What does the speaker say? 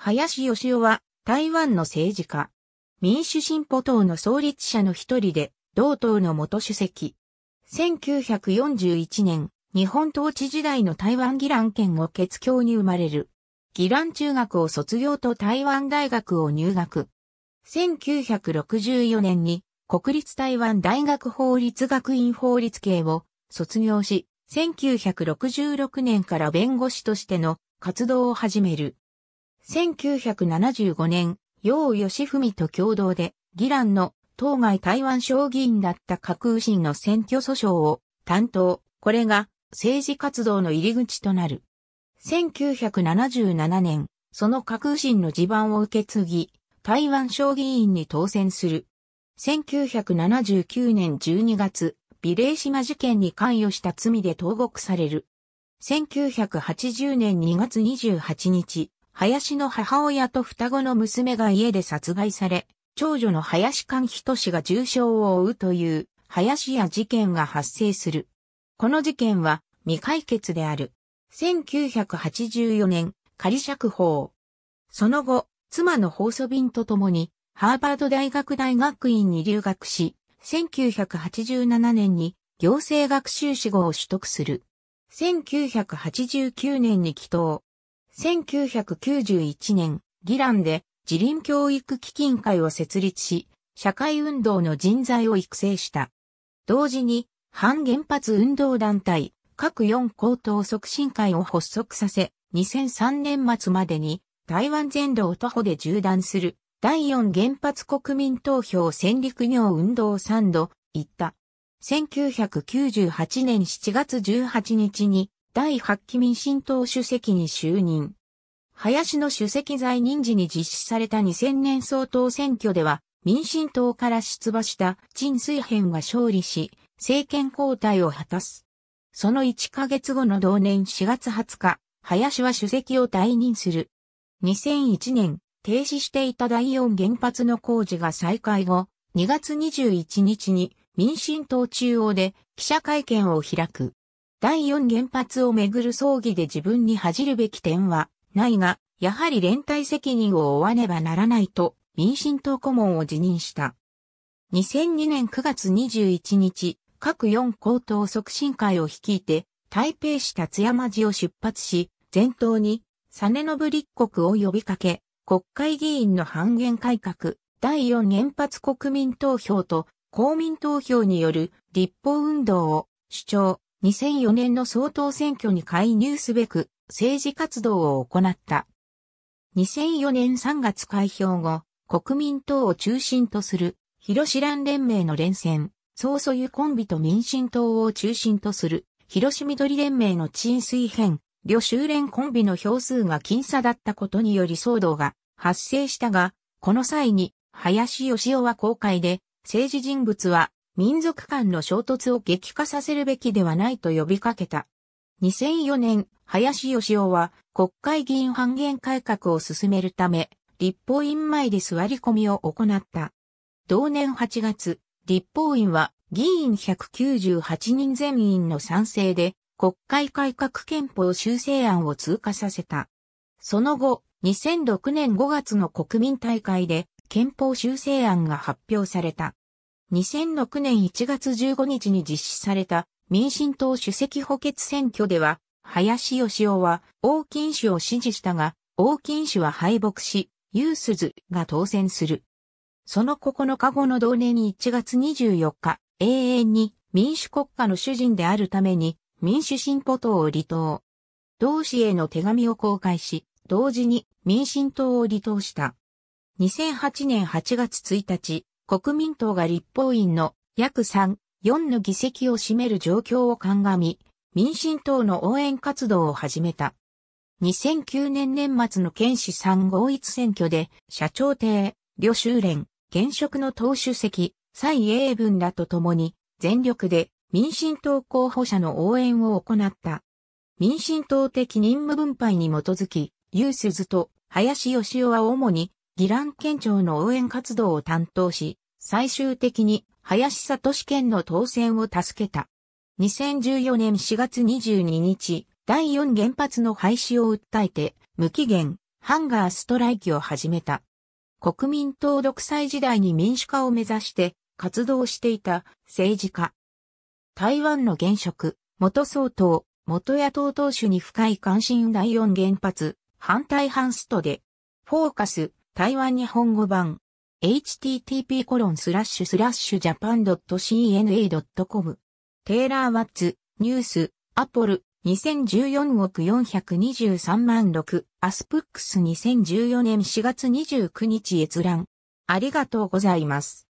林義雄は台湾の政治家。民主進歩党の創立者の一人で、同党の元主席。1941年、日本統治時代の台湾議蘭県を決教に生まれる。議蘭中学を卒業と台湾大学を入学。1964年に国立台湾大学法律学院法律系を卒業し、1966年から弁護士としての活動を始める。1975年、楊義文と共同で、議蘭の当該台湾省議員だった架空心の選挙訴訟を担当、これが政治活動の入り口となる。1977年、その架空心の地盤を受け継ぎ、台湾省議員に当選する。1979年12月、美麗島事件に関与した罪で投獄される。1980年2月28日、林の母親と双子の娘が家で殺害され、長女の林勘人氏が重傷を負うという林や事件が発生する。この事件は未解決である。1984年、仮釈放。その後、妻の放送便とともに、ハーバード大学大学院に留学し、1987年に行政学習士号を取得する。1989年に帰党。1991年、ギランで自林教育基金会を設立し、社会運動の人材を育成した。同時に、反原発運動団体、各4高等促進会を発足させ、2003年末までに台湾全土を徒歩で縦断する第4原発国民投票戦陸業運動を3度行った。1998年7月18日に第8期民進党主席に就任。林の主席在任時に実施された2000年総統選挙では、民進党から出馬した陳水編が勝利し、政権交代を果たす。その1ヶ月後の同年4月20日、林は主席を退任する。2001年、停止していた第4原発の工事が再開後、2月21日に民進党中央で記者会見を開く。第四原発をめぐる葬儀で自分に恥じるべき点はないが、やはり連帯責任を負わねばならないと民進党顧問を辞任した。2002年9月21日、各4高等促進会を率いて、台北市立山寺を出発し、前頭に、サネノブ立国を呼びかけ、国会議員の半減改革、第四原発国民投票と公民投票による立法運動を主張、2004年の総統選挙に介入すべく政治活動を行った。2004年3月開票後、国民党を中心とする広志蘭連盟の連戦、総操湯コンビと民進党を中心とする広志緑連盟の鎮水編、両修連コンビの票数が僅差だったことにより騒動が発生したが、この際に林義雄は公開で政治人物は民族間の衝突を激化させるべきではないと呼びかけた。2004年、林義雄は国会議員半減改革を進めるため、立法院前で座り込みを行った。同年8月、立法院は議員198人全員の賛成で国会改革憲法修正案を通過させた。その後、2006年5月の国民大会で憲法修正案が発表された。2006年1月15日に実施された民進党主席補欠選挙では、林義雄は王金氏を支持したが、王金氏は敗北し、ユースズが当選する。その9日後の同年1月24日、永遠に民主国家の主人であるために民主進歩党を離党。同志への手紙を公開し、同時に民進党を離党した。2008年8月1日、国民党が立法院の約3、4の議席を占める状況を鑑み、民進党の応援活動を始めた。2009年年末の県市参合一選挙で、社長邸、旅修連、現職の党主席、蔡英文らと共に、全力で民進党候補者の応援を行った。民進党的任務分配に基づき、ユースズと林義雄は主にギラン県庁の応援活動を担当し、最終的に林聡県の当選を助けた。2014年4月22日、第4原発の廃止を訴えて、無期限、ハンガーストライキを始めた。国民党独裁時代に民主化を目指して活動していた政治家。台湾の現職、元総統、元野党党首に深い関心第4原発、反対反ストで、フォーカス、台湾日本語版 http コロンスラッシュスラッシュジャパン .cna.com テイラー・ワッツ、ニュース、アポル、2014億423万6、アスプックス2014年4月29日閲覧。ありがとうございます。